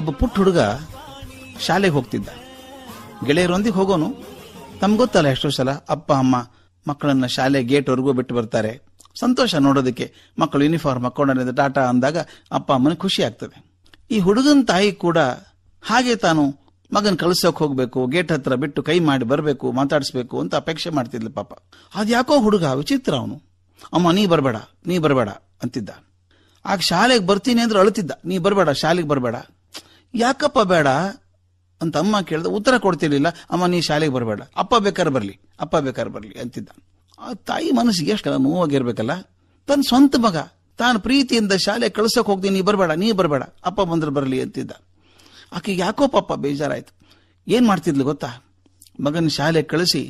ಒಬ್ಬ ಪುಟ್ಟ ಹುಡುಗ ಶಾಲೆಗೆ ಹೋಗ್ತಿದ್ದ ಗೆಳೆಯರೊಂದಿಗೆ ಹೋಗೋನು ನಮ್ಗೆ ಗೊತ್ತಲ್ಲ ಎಷ್ಟೋ ಸಲ ಅಪ್ಪ ಅಮ್ಮ ಮಕ್ಕಳನ್ನ ಶಾಲೆ ಗೇಟ್ವರೆಗೂ ಬಿಟ್ಟು ಬರ್ತಾರೆ ಸಂತೋಷ ನೋಡೋದಕ್ಕೆ ಮಕ್ಕಳು ಯೂನಿಫಾರ್ಮ್ ಹಾಕೊಂಡ ಟಾಟಾ ಅಂದಾಗ ಅಪ್ಪ ಅಮ್ಮನಿಗೆ ಖುಷಿ ಆಗ್ತದೆ ಈ ಹುಡುಗನ ತಾಯಿ ಕೂಡ ಹಾಗೆ ತಾನು ಮಗನ ಕಳ್ಸೋಕೆ ಹೋಗ್ಬೇಕು ಗೇಟ್ ಹತ್ರ ಬಿಟ್ಟು ಕೈ ಮಾಡಿ ಬರಬೇಕು ಮಾತಾಡಿಸ್ಬೇಕು ಅಂತ ಅಪೇಕ್ಷೆ ಮಾಡ್ತಿದ್ಲು ಪಾಪ ಅದ್ಯಾಕೋ ಹುಡುಗ ವಿಚಿತ್ರ ಅವನು ಅಮ್ಮ ನೀ ಬರಬೇಡ ನೀ ಬರಬೇಡ ಅಂತಿದ್ದ ಆಗ ಶಾಲೆಗೆ ಬರ್ತೀನಿ ಅಂದ್ರೆ ಅಳುತ್ತಿದ್ದ ನೀ ಬರಬೇಡ ಶಾಲೆಗೆ ಬರಬೇಡ ಯಾಕಪ್ಪ ಬೇಡ ಅಂತ ಅಮ್ಮ ಕೇಳಿದ ಉತ್ತರ ಕೊಡ್ತಿರ್ಲಿಲ್ಲ ಅಮ್ಮ ನೀ ಶಾಲೆಗೆ ಬರಬೇಡ ಅಪ್ಪ ಬೇಕಾದ್ರೆ ಬರಲಿ ಅಪ್ಪ ಬೇಕಾದ್ರೆ ಬರಲಿ ಅಂತಿದ್ದ ಆ ತಾಯಿ ಮನಸ್ಸಿಗೆ ಎಷ್ಟು ನೋವಾಗಿರ್ಬೇಕಲ್ಲ ತನ್ನ ಸ್ವಂತ ಮಗ ತಾನು ಪ್ರೀತಿಯಿಂದ ಶಾಲೆ ಕಳ್ಸೋಕೆ ಹೋಗ್ತೀನಿ ನೀ ಬರಬೇಡ ನೀ ಬರಬೇಡ ಅಪ್ಪ ಬಂದ್ರೆ ಬರಲಿ ಅಂತಿದ್ದ ಆಕೆ ಯಾಕೋ ಪಪ್ಪ ಬೇಜಾರಾಯ್ತು ಏನು ಮಾಡ್ತಿದ್ಲು ಗೊತ್ತಾ ಮಗನ ಶಾಲೆ ಕಳಿಸಿ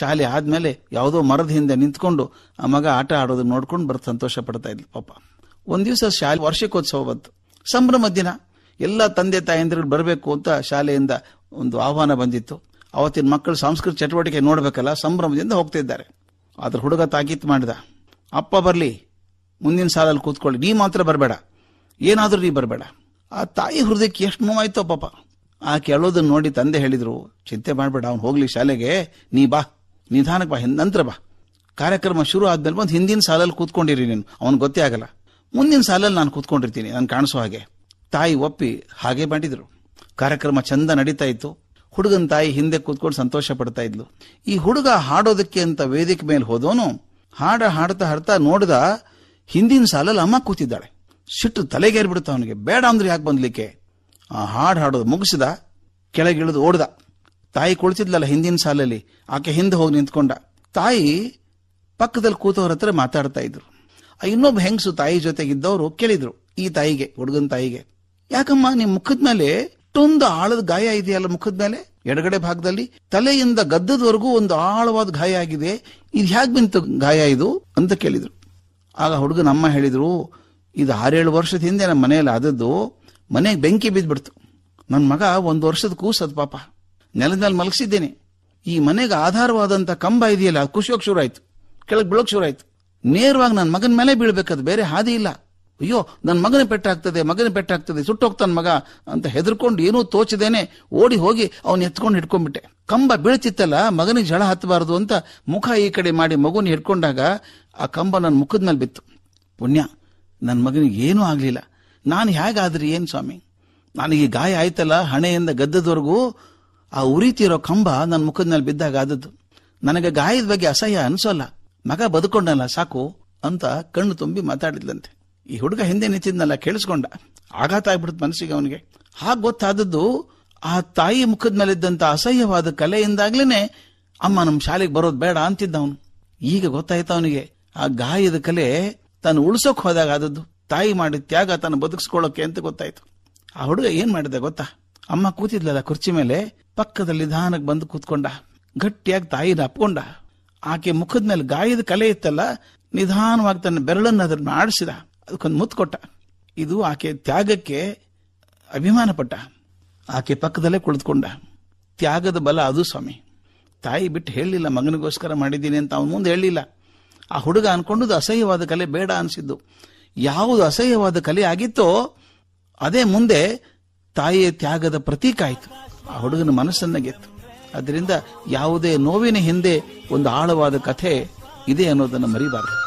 ಶಾಲೆ ಆದಮೇಲೆ ಯಾವುದೋ ಮರದ ಹಿಂದೆ ನಿಂತ್ಕೊಂಡು ಆ ಮಗ ಆಟ ಆಡೋದನ್ನ ನೋಡ್ಕೊಂಡು ಬರ್ತ ಸಂತೋಷ ಪಡ್ತಾ ಇದ್ಲು ಪಾಪ ಒಂದು ದಿವಸ ಶಾಲೆ ವಾರ್ಷಿಕೋತ್ಸವ ಬಂತು ಸಂಭ್ರಮ ದಿನ ಎಲ್ಲ ತಂದೆ ತಾಯಂದಿರು ಬರಬೇಕು ಅಂತ ಶಾಲೆಯಿಂದ ಒಂದು ಆಹ್ವಾನ ಬಂದಿತ್ತು ಅವತ್ತಿನ ಮಕ್ಕಳು ಸಾಂಸ್ಕೃತಿಕ ಚಟುವಟಿಕೆ ನೋಡಬೇಕಲ್ಲ ಸಂಭ್ರಮದಿಂದ ಹೋಗ್ತಿದ್ದಾರೆ ಆದ್ರೆ ಹುಡುಗ ತಾಕೀತು ಮಾಡಿದ ಅಪ್ಪ ಬರಲಿ ಮುಂದಿನ ಸಾಲಲ್ಲಿ ಕೂತ್ಕೊಳ್ಳಿ ನೀ ಮಾತ್ರ ಬರಬೇಡ ಏನಾದರೂ ನೀ ಬರಬೇಡ ಆ ತಾಯಿ ಹೃದಯಕ್ಕೆ ಎಷ್ಟು ನೋವಾಯ್ತೋ ಪಾಪ ಆ ಕೇಳೋದನ್ನು ನೋಡಿ ತಂದೆ ಹೇಳಿದರು ಚಿಂತೆ ಮಾಡಬೇಡ ಅವ್ನು ಹೋಗ್ಲಿ ಶಾಲೆಗೆ ನೀ ಬಾ ನಿಧಾನಕ್ಕೆ ಬಾ ನಂತರ ಬಾ ಕಾರ್ಯಕ್ರಮ ಶುರು ಆದ್ಮೇಲೆ ಬಂದು ಹಿಂದಿನ ಸಾಲಲ್ಲಿ ಕೂತ್ಕೊಂಡಿರಿ ನೀನು ಅವ್ನು ಗೊತ್ತೇ ಆಗಲ್ಲ ಮುಂದಿನ ಸಾಲಲ್ಲಿ ನಾನು ಕೂತ್ಕೊಂಡಿರ್ತೀನಿ ನಾನು ಕಾಣಿಸೋ ಹಾಗೆ ತಾಯಿ ಒಪ್ಪಿ ಹಾಗೆ ಮಾಡಿದರು ಕಾರ್ಯಕ್ರಮ ಚಂದ ನಡೀತಾ ಇತ್ತು ಹುಡುಗನ ತಾಯಿ ಹಿಂದೆ ಕೂತ್ಕೊಂಡು ಸಂತೋಷ ಪಡ್ತಾ ಇದ್ಲು ಈ ಹುಡುಗ ಹಾಡೋದಕ್ಕೆ ಅಂತ ವೇದಿಕೆ ಮೇಲೆ ಹೋದವನು ಹಾಡ ಹಾಡ್ತಾ ಹಾಡ್ತಾ ನೋಡ್ದ ಹಿಂದಿನ ಸಾಲಲ್ಲಿ ಅಮ್ಮ ಕೂತಿದ್ದಾಳೆ ಸಿಟ್ಟು ತಲೆಗೇರ್ಬಿಡುತ್ತ ಅವನಿಗೆ ಬೇಡ ಅಂದ್ರೆ ಯಾಕೆ ಬಂದ್ಲಿಕ್ಕೆ ಆ ಹಾಡು ಹಾಡೋದು ಮುಗಿಸಿದ ಕೆಳಗಿಳಿದು ಓಡ್ದ ತಾಯಿ ಕುಳಿತಿದ್ಲಲ್ಲ ಹಿಂದಿನ ಸಾಲಲ್ಲಿ ಆಕೆ ಹಿಂದೆ ಹೋಗಿ ನಿಂತ್ಕೊಂಡ ತಾಯಿ ಪಕ್ಕದಲ್ಲಿ ಕೂತವ್ರ ಹತ್ರ ಮಾತಾಡ್ತಾ ಇದ್ರು ಇನ್ನೊಬ್ಬ ಹೆಂಗಸು ತಾಯಿ ಜೊತೆಗಿದ್ದವರು ಕೇಳಿದ್ರು ಈ ತಾಯಿಗೆ ಹುಡುಗನ ತಾಯಿಗೆ ಯಾಕಮ್ಮ ನಿಮ್ ಮುಖದ ಮೇಲೆ ಇಷ್ಟೊಂದು ಆಳದ ಗಾಯ ಇದೆಯಲ್ಲ ಮುಖದ ಮೇಲೆ ಎಡಗಡೆ ಭಾಗದಲ್ಲಿ ತಲೆಯಿಂದ ಗದ್ದದವರೆಗೂ ಒಂದು ಆಳವಾದ ಗಾಯ ಆಗಿದೆ ಇದು ಹೇಗೆ ಬಂತು ಗಾಯ ಇದು ಅಂತ ಕೇಳಿದ್ರು ಆಗ ಅಮ್ಮ ಹೇಳಿದ್ರು ಇದು ಆರೇಳು ವರ್ಷದ ಹಿಂದೆ ನಮ್ಮ ಮನೆಯಲ್ಲಿ ಆದದ್ದು ಮನೆಗೆ ಬೆಂಕಿ ಬಿದ್ದ್ಬಿಡ್ತು ನನ್ನ ಮಗ ಒಂದು ವರ್ಷದ ಕೂಸದ ಪಾಪ ನೆಲದ ಮೇಲೆ ಮಲಗಿಸಿದ್ದೇನೆ ಈ ಮನೆಗೆ ಆಧಾರವಾದಂತ ಕಂಬ ಇದೆಯಲ್ಲ ಅದು ಶುರು ಆಯ್ತು ಕೆಳಗೆ ಬೀಳೋಕೆ ಶುರು ಆಯ್ತು ನೇರವಾಗಿ ನನ್ನ ಮಗನ ಮೇಲೆ ಬೀಳ್ಬೇಕದು ಬೇರೆ ಹಾದಿ ಇಲ್ಲ ಅಯ್ಯೋ ನನ್ನ ಮಗನ ಪೆಟ್ಟಾಗ್ತದೆ ಮಗನ ಪೆಟ್ಟಾಗ್ತದೆ ಸುಟ್ಟೋಗ್ತಾನ ಮಗ ಅಂತ ಹೆದರ್ಕೊಂಡು ಏನೂ ತೋಚದೇನೆ ಓಡಿ ಹೋಗಿ ಅವನ್ ಎತ್ಕೊಂಡು ಹಿಡ್ಕೊಂಡ್ಬಿಟ್ಟೆ ಕಂಬ ಬೀಳ್ತಿತ್ತಲ್ಲ ಮಗನಿಗೆ ಜಳ ಹತ್ತಬಾರದು ಅಂತ ಮುಖ ಈ ಕಡೆ ಮಾಡಿ ಮಗುನ ಹಿಡ್ಕೊಂಡಾಗ ಆ ಕಂಬ ನನ್ನ ಮುಖದ ಮೇಲೆ ಬಿತ್ತು ಪುಣ್ಯ ನನ್ನ ಮಗನಿಗೆ ಏನೂ ಆಗಲಿಲ್ಲ ನಾನು ಹೇಗಾದ್ರಿ ಏನು ಸ್ವಾಮಿ ನನಗೆ ಗಾಯ ಆಯ್ತಲ್ಲ ಹಣೆಯಿಂದ ಗದ್ದದವರೆಗೂ ಆ ಉರಿತಿರೋ ಕಂಬ ನನ್ನ ಮುಖದ ಮೇಲೆ ಬಿದ್ದಾಗ ಆದದ್ದು ನನಗೆ ಗಾಯದ ಬಗ್ಗೆ ಅಸಹ್ಯ ಅನಿಸೋಲ್ಲ ಮಗ ಬದುಕೊಂಡಲ್ಲ ಸಾಕು ಅಂತ ಕಣ್ಣು ತುಂಬಿ ಮಾತಾಡಿದ್ಲಂತೆ ಈ ಹುಡುಗ ಹಿಂದೆ ನಿಂತಿದ್ನಲ್ಲ ಕೇಳಿಸ್ಕೊಂಡ ಆಘಾತ ಆಗ್ಬಿಡುತ್ತೆ ಮನಸ್ಸಿಗೆ ಅವನಿಗೆ ಹಾಗೆ ಗೊತ್ತಾದದ್ದು ಆ ತಾಯಿ ಮುಖದ ಇದ್ದಂತ ಅಸಹ್ಯವಾದ ಕಲೆಯಿಂದಾಗ್ಲೇನೆ ಅಮ್ಮ ನಮ್ಮ ಶಾಲೆಗೆ ಬರೋದು ಬೇಡ ಅಂತಿದ್ದ ಅವನು ಈಗ ಗೊತ್ತಾಯ್ತ ಅವನಿಗೆ ಆ ಗಾಯದ ಕಲೆ ತಾನು ಉಳಿಸೋಕೆ ಹೋದಾಗ ಆದದ್ದು ತಾಯಿ ಮಾಡಿದ ತ್ಯಾಗ ತಾನು ಬದುಕಿಸ್ಕೊಳ್ಳೋಕೆ ಅಂತ ಗೊತ್ತಾಯ್ತು ಆ ಹುಡುಗ ಏನ್ ಮಾಡಿದೆ ಗೊತ್ತಾ ಅಮ್ಮ ಕೂತಿದ್ಲಲ್ಲ ಕುರ್ಚಿ ಮೇಲೆ ಪಕ್ಕದಲ್ಲಿ ನಿಧಾನಕ್ಕೆ ಬಂದು ಕೂತ್ಕೊಂಡ ಗಟ್ಟಿಯಾಗಿ ತಾಯಿ ಅಪ್ಕೊಂಡ ಆಕೆ ಮುಖದ ಮೇಲೆ ಗಾಯದ ಕಲೆ ಇತ್ತಲ್ಲ ನಿಧಾನವಾಗಿ ತನ್ನ ಬೆರಳನ್ನ ಅದನ್ನು ಆಡಿಸಿದ ಅದಕ್ಕೊಂದು ಮುತ್ತು ಕೊಟ್ಟ ಇದು ಆಕೆ ತ್ಯಾಗಕ್ಕೆ ಅಭಿಮಾನ ಪಟ್ಟ ಆಕೆ ಪಕ್ಕದಲ್ಲೇ ಕುಳಿತುಕೊಂಡ ತ್ಯಾಗದ ಬಲ ಅದು ಸ್ವಾಮಿ ತಾಯಿ ಬಿಟ್ಟು ಹೇಳಲಿಲ್ಲ ಮಗನಿಗೋಸ್ಕರ ಮಾಡಿದ್ದೀನಿ ಅಂತ ಅವನ ಮುಂದೆ ಹೇಳಲಿಲ್ಲ ಆ ಹುಡುಗ ಅನ್ಕೊಂಡು ಅಸಹ್ಯವಾದ ಕಲೆ ಬೇಡ ಅನಿಸಿದ್ದು ಯಾವುದು ಅಸಹ್ಯವಾದ ಕಲೆ ಆಗಿತ್ತೋ ಅದೇ ಮುಂದೆ ತಾಯಿಯ ತ್ಯಾಗದ ಪ್ರತೀಕ ಆಯಿತು ಆ ಹುಡುಗನ ಮನಸ್ಸನ್ನ ಗೆತ್ತು ಅದರಿಂದ ಯಾವುದೇ ನೋವಿನ ಹಿಂದೆ ಒಂದು ಆಳವಾದ ಕಥೆ ಇದೆ ಅನ್ನೋದನ್ನು ಮರಿಬಾರದು